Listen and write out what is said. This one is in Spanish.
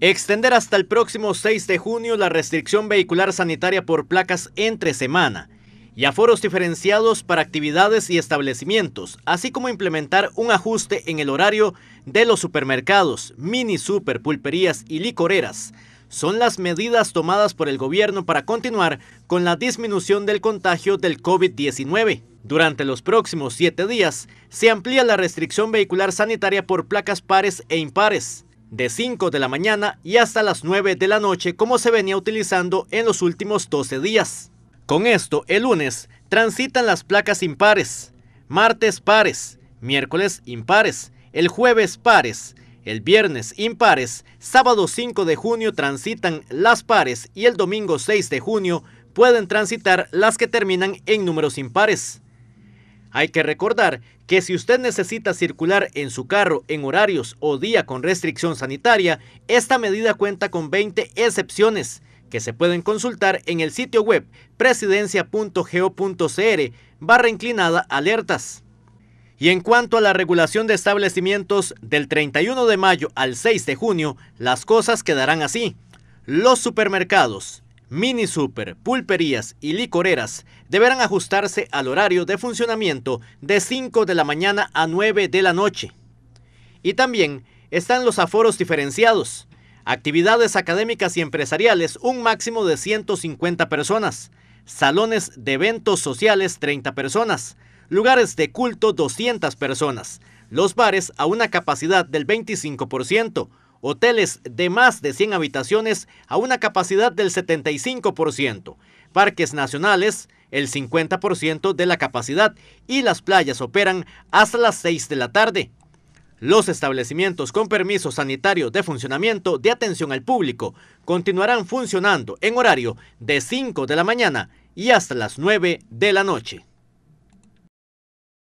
Extender hasta el próximo 6 de junio la restricción vehicular sanitaria por placas entre semana y aforos diferenciados para actividades y establecimientos, así como implementar un ajuste en el horario de los supermercados, mini super, pulperías y licoreras, son las medidas tomadas por el gobierno para continuar con la disminución del contagio del COVID-19. Durante los próximos siete días, se amplía la restricción vehicular sanitaria por placas pares e impares de 5 de la mañana y hasta las 9 de la noche como se venía utilizando en los últimos 12 días. Con esto, el lunes transitan las placas impares, martes pares, miércoles impares, el jueves pares, el viernes impares, sábado 5 de junio transitan las pares y el domingo 6 de junio pueden transitar las que terminan en números impares. Hay que recordar que si usted necesita circular en su carro en horarios o día con restricción sanitaria, esta medida cuenta con 20 excepciones que se pueden consultar en el sitio web presidencia.go.cr barra inclinada alertas. Y en cuanto a la regulación de establecimientos del 31 de mayo al 6 de junio, las cosas quedarán así. Los supermercados, Mini Super, pulperías y licoreras deberán ajustarse al horario de funcionamiento de 5 de la mañana a 9 de la noche. Y también están los aforos diferenciados, actividades académicas y empresariales un máximo de 150 personas, salones de eventos sociales 30 personas, lugares de culto 200 personas, los bares a una capacidad del 25%, hoteles de más de 100 habitaciones a una capacidad del 75%, parques nacionales el 50% de la capacidad y las playas operan hasta las 6 de la tarde. Los establecimientos con permiso sanitario de funcionamiento de atención al público continuarán funcionando en horario de 5 de la mañana y hasta las 9 de la noche.